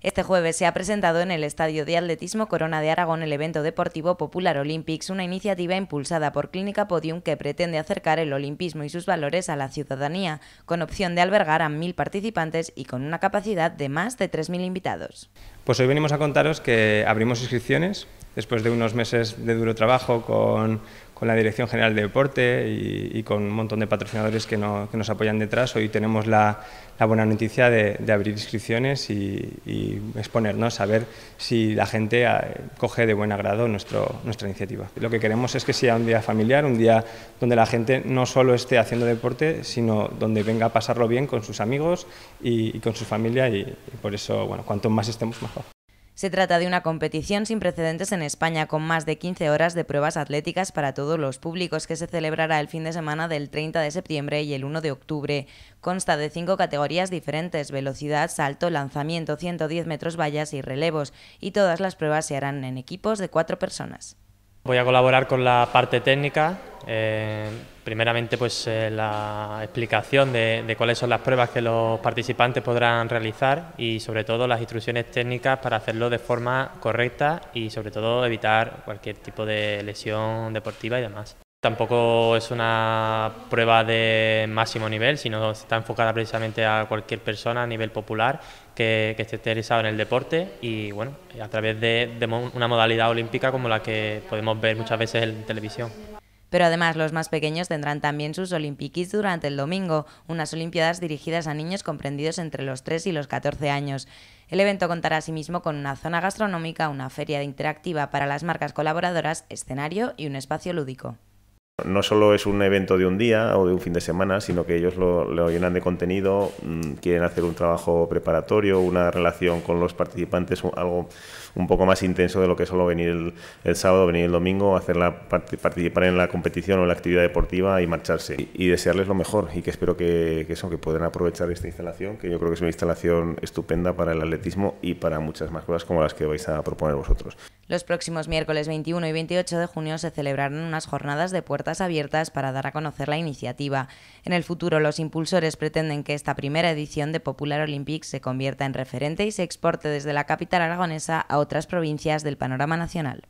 Este jueves se ha presentado en el Estadio de Atletismo Corona de Aragón el evento deportivo Popular Olympics, una iniciativa impulsada por Clínica Podium que pretende acercar el olimpismo y sus valores a la ciudadanía, con opción de albergar a mil participantes y con una capacidad de más de 3.000 invitados. Pues hoy venimos a contaros que abrimos inscripciones después de unos meses de duro trabajo con, con la Dirección General de Deporte y, con un montón de patrocinadores que, nos apoyan detrás. Hoy tenemos la, buena noticia de, abrir inscripciones y, exponernos a ver si la gente eh, coge de buen agrado nuestra iniciativa. Lo que queremos es que sea un día familiar, un día donde la gente no solo esté haciendo deporte, sino donde venga a pasarlo bien con sus amigos y, con su familia y, por eso, bueno, cuanto más estemos mejor. Se trata de una competición sin precedentes en España, con más de 15 horas de pruebas atléticas para todos los públicos, que se celebrará el fin de semana del 30 de septiembre y el 1 de octubre. Consta de cinco categorías diferentes, velocidad, salto, lanzamiento, 110 metros vallas y relevos, y todas las pruebas se harán en equipos de cuatro personas. Voy a colaborar con la parte técnica eh, primeramente, pues eh, la explicación de, cuáles son las pruebas que los participantes podrán realizar y, sobre todo, las instrucciones técnicas para hacerlo de forma correcta y, sobre todo, evitar cualquier tipo de lesión deportiva y demás. Tampoco es una prueba de máximo nivel, sino está enfocada precisamente a cualquier persona a nivel popular que, esté interesado en el deporte y, bueno, a través de una modalidad olímpica como la que podemos ver muchas veces en televisión. Pero además los más pequeños tendrán también sus olimpiquis durante el domingo, unas Olimpiadas dirigidas a niños comprendidos entre los 3 y los 14 años. El evento contará asimismo con una zona gastronómica, una feria interactiva para las marcas colaboradoras, escenario y un espacio lúdico. No solo es un evento de un día o de un fin de semana, sino que ellos lo, llenan de contenido, mm, quieren hacer un trabajo preparatorio, una relación con los participantes, algo un poco más intenso de lo que solo venir el, sábado, venir el domingo, hacer participar en la competición o en la actividad deportiva y marcharse. Y, desearles lo mejor y que espero que, que puedan aprovechar esta instalación, que yo creo que es una instalación estupenda para el atletismo y para muchas más cosas como las que vais a proponer vosotros. Los próximos miércoles 21 y 28 de junio se celebrarán unas jornadas de puertas abiertas para dar a conocer la iniciativa. En el futuro, los impulsores pretenden que esta primera edición de Popular Olympics se convierta en referente y se exporte desde la capital aragonesa a otras provincias del panorama nacional.